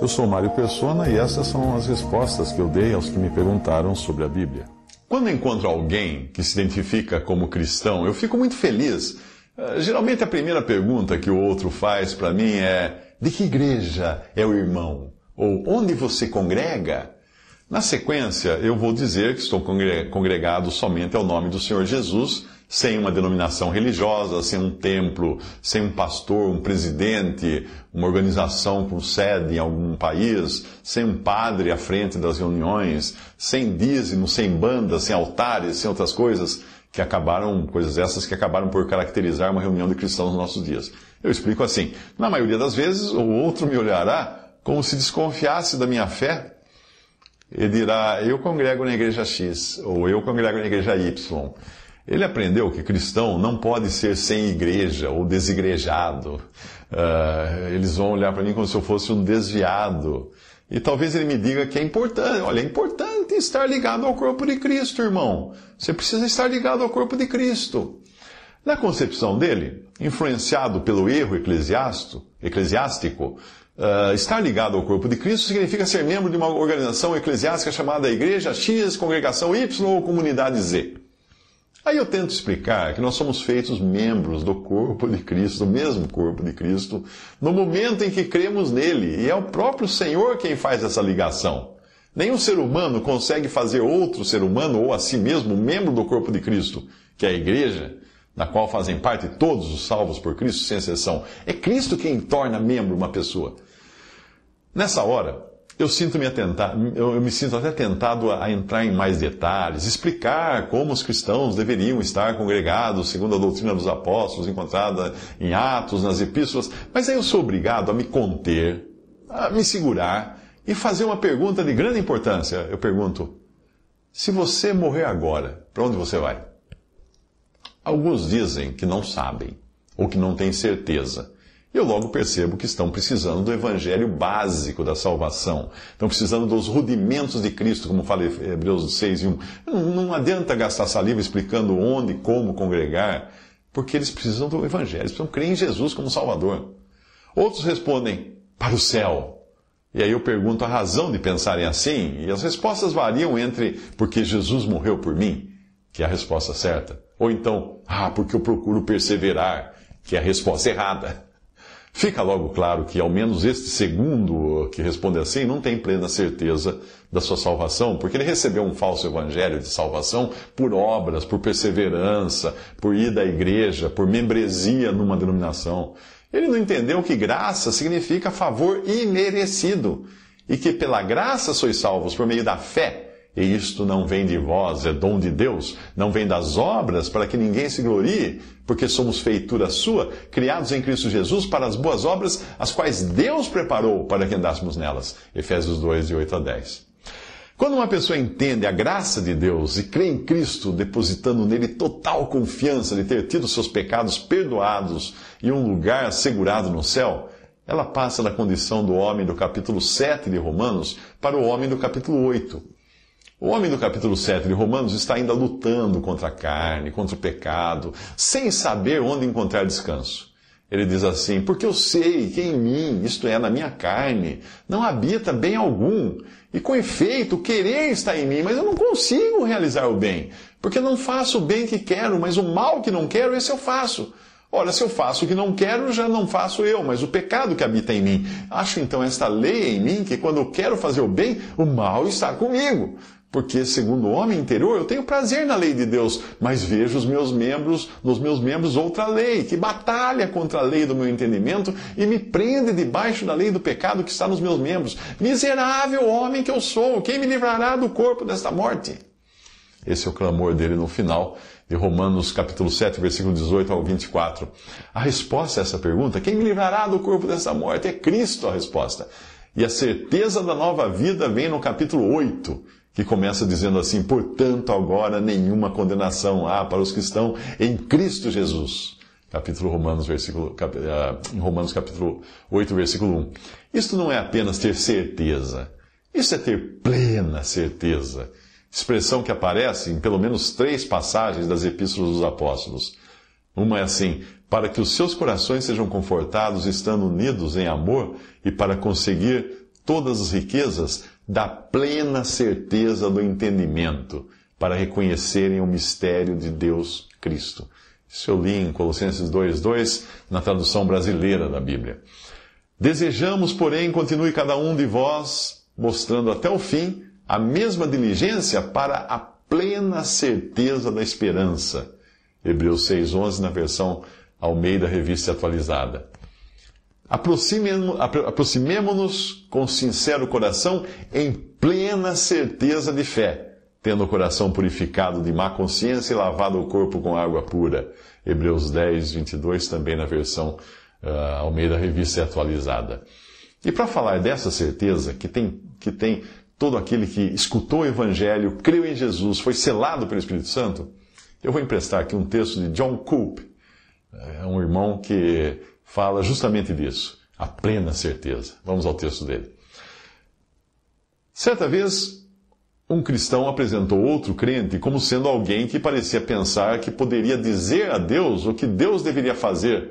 Eu sou Mário Persona e essas são as respostas que eu dei aos que me perguntaram sobre a Bíblia. Quando encontro alguém que se identifica como cristão, eu fico muito feliz. Eh, geralmente a primeira pergunta que o outro faz para mim é: de que igreja é o irmão? Ou onde você congrega? Na sequência, eu vou dizer que estou congregado somente ao nome do Senhor Jesus sem uma denominação religiosa, sem um templo, sem um pastor, um presidente, uma organização com sede em algum país, sem um padre à frente das reuniões, sem dízimo, sem banda, sem altares, sem outras coisas que acabaram, coisas essas que acabaram por caracterizar uma reunião de cristãos nos nossos dias. Eu explico assim: na maioria das vezes, o outro me olhará como se desconfiasse da minha fé e dirá: eu congrego na igreja X ou eu congrego na igreja Y. Ele aprendeu que cristão não pode ser sem igreja ou desigrejado. Uh, eles vão olhar para mim como se eu fosse um desviado. E talvez ele me diga que é importante, olha, é importante estar ligado ao corpo de Cristo, irmão. Você precisa estar ligado ao corpo de Cristo. Na concepção dele, influenciado pelo erro eclesiástico, uh, estar ligado ao corpo de Cristo significa ser membro de uma organização eclesiástica chamada Igreja X, Congregação Y ou Comunidade Z. Aí eu tento explicar que nós somos feitos membros do corpo de Cristo, do mesmo corpo de Cristo, no momento em que cremos nele. E é o próprio Senhor quem faz essa ligação. Nenhum ser humano consegue fazer outro ser humano ou a si mesmo membro do corpo de Cristo, que é a igreja, na qual fazem parte todos os salvos por Cristo, sem exceção. É Cristo quem torna membro uma pessoa. Nessa hora, eu sinto me atentar, eu, me sinto até tentado a, entrar em mais detalhes, explicar como os cristãos deveriam estar congregados segundo a doutrina dos apóstolos encontrada em Atos, nas epístolas, mas aí eu sou obrigado a me conter, a me segurar e fazer uma pergunta de grande importância. Eu pergunto: se você morrer agora, para onde você vai? Alguns dizem que não sabem ou que não têm certeza eu logo percebo que estão precisando do evangelho básico da salvação. Estão precisando dos rudimentos de Cristo, como fala Hebreus 6 e 1. Não, adianta gastar saliva explicando onde, e como congregar, porque eles precisam do evangelho, eles precisam crer em Jesus como Salvador. Outros respondem, para o céu. E aí eu pergunto a razão de pensarem assim, e as respostas variam entre porque Jesus morreu por mim, que é a resposta certa, ou então, ah, porque eu procuro perseverar, que é a resposta errada. Fica logo claro que, ao menos este segundo que responde assim, não tem plena certeza da sua salvação, porque ele recebeu um falso evangelho de salvação por obras, por perseverança, por ir da igreja, por membresia numa denominação. Ele não entendeu que graça significa favor imerecido e que pela graça sois salvos por meio da fé e isto não vem de vós, é dom de Deus, não vem das obras, para que ninguém se glorie, porque somos feitura sua, criados em Cristo Jesus para as boas obras, as quais Deus preparou para que andássemos nelas. Efésios 2, de 8 a 10. Quando uma pessoa entende a graça de Deus e crê em Cristo, depositando nele total confiança de ter tido seus pecados perdoados e um lugar assegurado no céu, ela passa da condição do homem do capítulo 7 de Romanos para o homem do capítulo 8 o homem do capítulo 7 de Romanos está ainda lutando contra a carne, contra o pecado, sem saber onde encontrar descanso. Ele diz assim: Porque eu sei que em mim, isto é, na minha carne, não habita bem algum. E com efeito, o querer está em mim, mas eu não consigo realizar o bem. Porque não faço o bem que quero, mas o mal que não quero, esse eu faço. Ora, se eu faço o que não quero, já não faço eu, mas o pecado que habita em mim. Acho então esta lei em mim que quando eu quero fazer o bem, o mal está comigo. Porque, segundo o homem interior, eu tenho prazer na lei de Deus, mas vejo os meus membros, nos meus membros outra lei, que batalha contra a lei do meu entendimento e me prende debaixo da lei do pecado que está nos meus membros. Miserável homem que eu sou, quem me livrará do corpo desta morte? Esse é o clamor dele no final de Romanos capítulo 7, versículo 18 ao 24. A resposta a essa pergunta, quem me livrará do corpo desta morte? É Cristo a resposta. E a certeza da nova vida vem no capítulo 8 que começa dizendo assim: Portanto, agora nenhuma condenação há para os que estão em Cristo Jesus. Capítulo Romanos, versículo, cap, uh, Romanos capítulo 8, versículo 1. Isto não é apenas ter certeza, isso é ter plena certeza. Expressão que aparece em pelo menos três passagens das epístolas dos apóstolos. Uma é assim: para que os seus corações sejam confortados, estando unidos em amor, e para conseguir todas as riquezas da plena certeza do entendimento para reconhecerem o mistério de Deus Cristo. Isso eu li em Colossenses 2,2, na tradução brasileira da Bíblia. Desejamos, porém, continue cada um de vós mostrando até o fim a mesma diligência para a plena certeza da esperança. Hebreus 6,11, na versão Almeida Revista Atualizada aproximemos nos com sincero coração, em plena certeza de fé, tendo o coração purificado de má consciência e lavado o corpo com água pura. Hebreus 10, 22, também na versão uh, Almeida Revista e Atualizada. E para falar dessa certeza que tem, que tem todo aquele que escutou o Evangelho, creu em Jesus, foi selado pelo Espírito Santo, eu vou emprestar aqui um texto de John Coop, é um irmão que fala justamente disso, a plena certeza. Vamos ao texto dele. Certa vez, um cristão apresentou outro crente como sendo alguém que parecia pensar que poderia dizer a Deus o que Deus deveria fazer,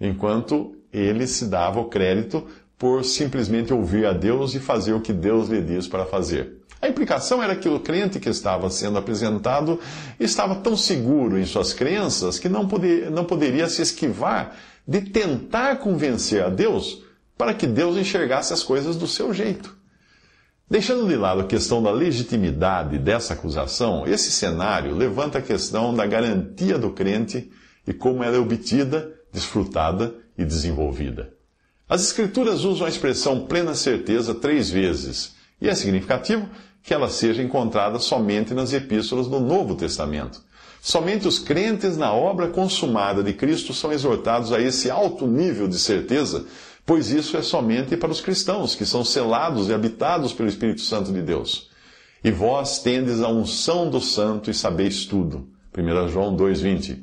enquanto ele se dava o crédito por simplesmente ouvir a Deus e fazer o que Deus lhe diz para fazer. A implicação era que o crente que estava sendo apresentado estava tão seguro em suas crenças que não, poder, não poderia se esquivar de tentar convencer a Deus para que Deus enxergasse as coisas do seu jeito. Deixando de lado a questão da legitimidade dessa acusação, esse cenário levanta a questão da garantia do crente e como ela é obtida, desfrutada e desenvolvida. As Escrituras usam a expressão plena certeza três vezes, e é significativo que ela seja encontrada somente nas epístolas do Novo Testamento Somente os crentes na obra consumada de Cristo são exortados a esse alto nível de certeza, pois isso é somente para os cristãos, que são selados e habitados pelo Espírito Santo de Deus. E vós tendes a unção do santo e sabeis tudo. 1 João 2,20.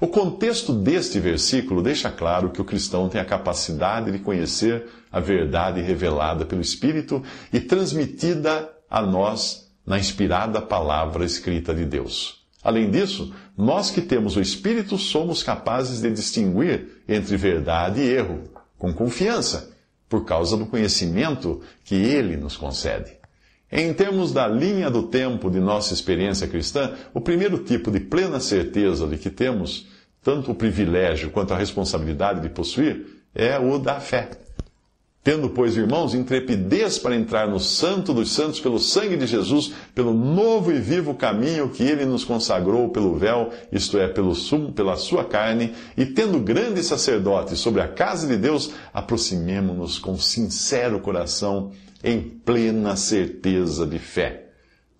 O contexto deste versículo deixa claro que o cristão tem a capacidade de conhecer a verdade revelada pelo Espírito e transmitida a nós na inspirada palavra escrita de Deus. Além disso, nós que temos o Espírito somos capazes de distinguir entre verdade e erro, com confiança, por causa do conhecimento que ele nos concede. Em termos da linha do tempo de nossa experiência cristã, o primeiro tipo de plena certeza de que temos tanto o privilégio quanto a responsabilidade de possuir é o da fé. Tendo, pois, irmãos, intrepidez para entrar no Santo dos Santos pelo sangue de Jesus, pelo novo e vivo caminho que ele nos consagrou pelo véu, isto é, pelo sumo, pela sua carne, e tendo grande sacerdote sobre a casa de Deus, aproximemo-nos com sincero coração, em plena certeza de fé,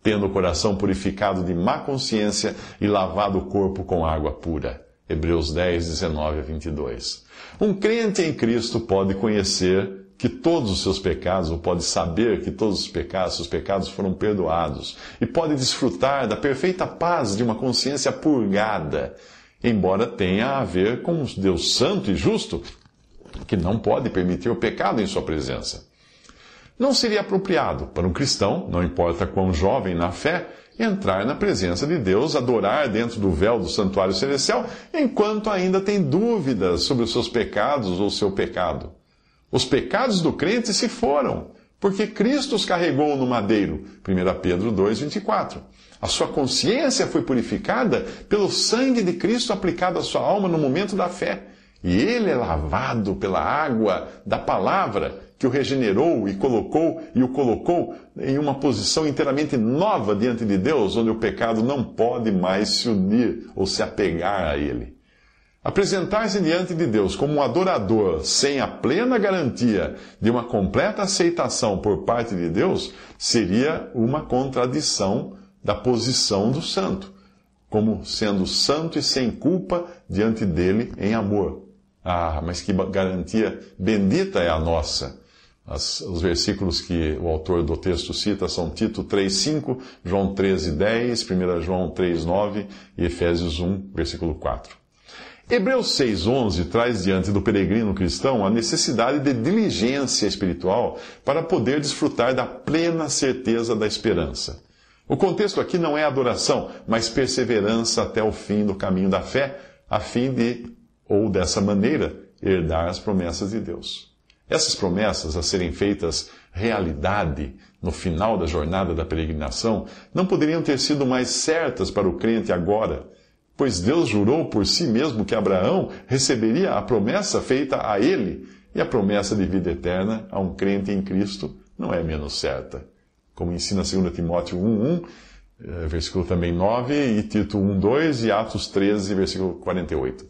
tendo o coração purificado de má consciência e lavado o corpo com água pura. Hebreus 10, 19 a 22. Um crente em Cristo pode conhecer que todos os seus pecados, ou pode saber que todos os pecados, seus pecados foram perdoados, e pode desfrutar da perfeita paz de uma consciência purgada, embora tenha a ver com um Deus santo e justo, que não pode permitir o pecado em sua presença. Não seria apropriado para um cristão, não importa quão jovem na fé, entrar na presença de Deus, adorar dentro do véu do santuário celestial, enquanto ainda tem dúvidas sobre os seus pecados ou seu pecado. Os pecados do crente se foram, porque Cristo os carregou no madeiro. 1 Pedro 2,24. A sua consciência foi purificada pelo sangue de Cristo aplicado à sua alma no momento da fé. E ele é lavado pela água da palavra que o regenerou e colocou e o colocou em uma posição inteiramente nova diante de Deus, onde o pecado não pode mais se unir ou se apegar a ele. Apresentar-se diante de Deus como um adorador sem a plena garantia de uma completa aceitação por parte de Deus seria uma contradição da posição do santo, como sendo santo e sem culpa diante dele em amor. Ah, mas que garantia bendita é a nossa! As, os versículos que o autor do texto cita são Tito 3,5, João 13, 10, 1 João 3, 9 e Efésios 1, versículo 4. Hebreus 6,11 traz diante do peregrino cristão a necessidade de diligência espiritual para poder desfrutar da plena certeza da esperança. O contexto aqui não é adoração, mas perseverança até o fim do caminho da fé, a fim de, ou dessa maneira, herdar as promessas de Deus. Essas promessas, a serem feitas realidade no final da jornada da peregrinação, não poderiam ter sido mais certas para o crente agora pois Deus jurou por si mesmo que Abraão receberia a promessa feita a ele, e a promessa de vida eterna a um crente em Cristo não é menos certa. Como ensina 2 Timóteo 1:1, eh, versículo também 9, e Tito 1:2 e Atos 13, versículo 48.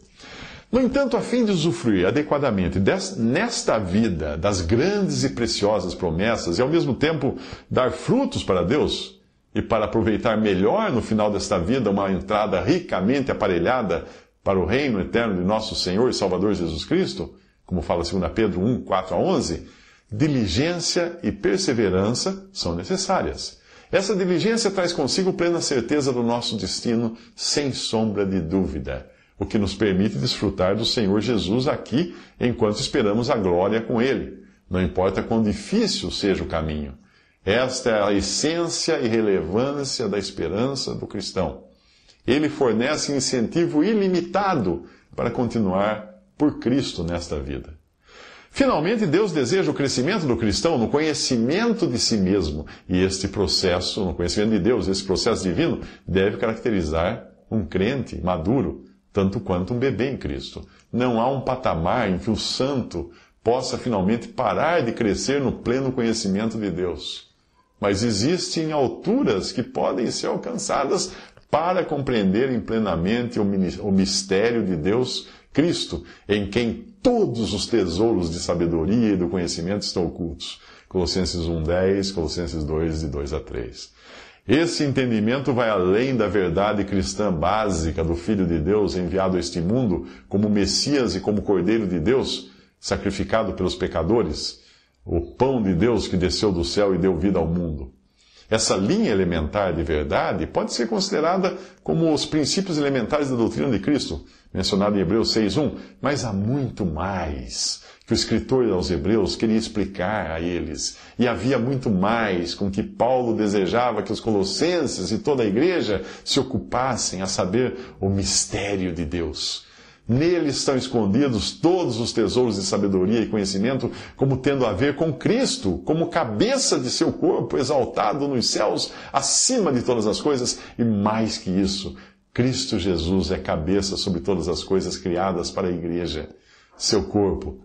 No entanto, a fim de usufruir adequadamente nesta vida das grandes e preciosas promessas e ao mesmo tempo dar frutos para Deus, e para aproveitar melhor no final desta vida uma entrada ricamente aparelhada para o reino eterno de nosso Senhor e Salvador Jesus Cristo, como fala 2 Pedro 1, 4 a 11, diligência e perseverança são necessárias. Essa diligência traz consigo plena certeza do nosso destino, sem sombra de dúvida, o que nos permite desfrutar do Senhor Jesus aqui enquanto esperamos a glória com Ele, não importa quão difícil seja o caminho. Esta é a essência e relevância da esperança do cristão. Ele fornece incentivo ilimitado para continuar por Cristo nesta vida. Finalmente, Deus deseja o crescimento do cristão no conhecimento de si mesmo. E este processo, no conhecimento de Deus, esse processo divino, deve caracterizar um crente maduro, tanto quanto um bebê em Cristo. Não há um patamar em que o santo possa finalmente parar de crescer no pleno conhecimento de Deus. Mas existem alturas que podem ser alcançadas para compreenderem plenamente o mistério de Deus, Cristo, em quem todos os tesouros de sabedoria e do conhecimento estão ocultos. Colossenses 1:10, Colossenses 2, de 2 a 3. Esse entendimento vai além da verdade cristã básica do Filho de Deus enviado a este mundo como Messias e como Cordeiro de Deus, sacrificado pelos pecadores o pão de Deus que desceu do céu e deu vida ao mundo. Essa linha elementar de verdade pode ser considerada como os princípios elementares da doutrina de Cristo, mencionado em Hebreus 6.1, mas há muito mais que o escritor aos Hebreus queria explicar a eles. E havia muito mais com que Paulo desejava que os colossenses e toda a igreja se ocupassem a saber o mistério de Deus Nele estão escondidos todos os tesouros de sabedoria e conhecimento, como tendo a ver com Cristo, como cabeça de seu corpo, exaltado nos céus, acima de todas as coisas, e mais que isso, Cristo Jesus é cabeça sobre todas as coisas criadas para a igreja, seu corpo,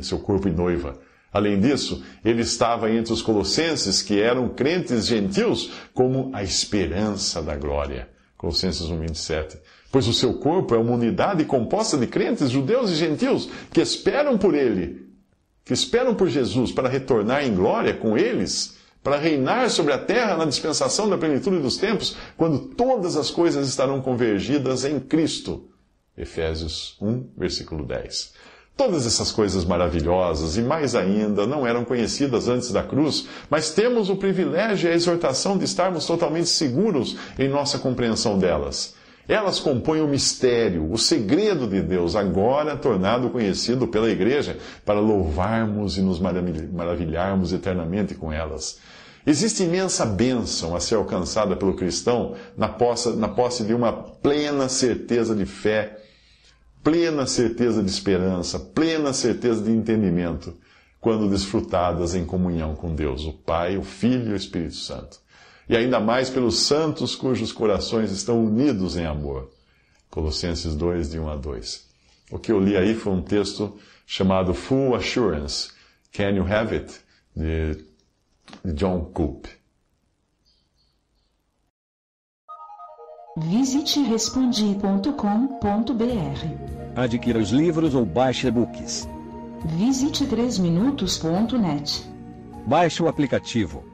seu corpo e noiva. Além disso, ele estava entre os colossenses, que eram crentes gentios, como a esperança da glória. Colossenses 1, 27 pois o seu corpo é uma unidade composta de crentes, judeus e gentios, que esperam por ele, que esperam por Jesus para retornar em glória com eles, para reinar sobre a terra na dispensação da plenitude dos tempos, quando todas as coisas estarão convergidas em Cristo. Efésios 1, versículo 10. Todas essas coisas maravilhosas e mais ainda não eram conhecidas antes da cruz, mas temos o privilégio e a exortação de estarmos totalmente seguros em nossa compreensão delas elas compõem o mistério, o segredo de Deus, agora tornado conhecido pela Igreja, para louvarmos e nos maravilharmos eternamente com elas. Existe imensa bênção a ser alcançada pelo cristão na posse, na posse de uma plena certeza de fé, plena certeza de esperança, plena certeza de entendimento, quando desfrutadas em comunhão com Deus, o Pai, o Filho e o Espírito Santo e ainda mais pelos santos cujos corações estão unidos em amor. Colossenses 2, de 1 a 2. O que eu li aí foi um texto chamado Full Assurance, Can You Have It? de John Coop. Visite respondi.com.br. Adquira os livros ou baixe e-books. Visite 3minutos.net. Baixe o aplicativo.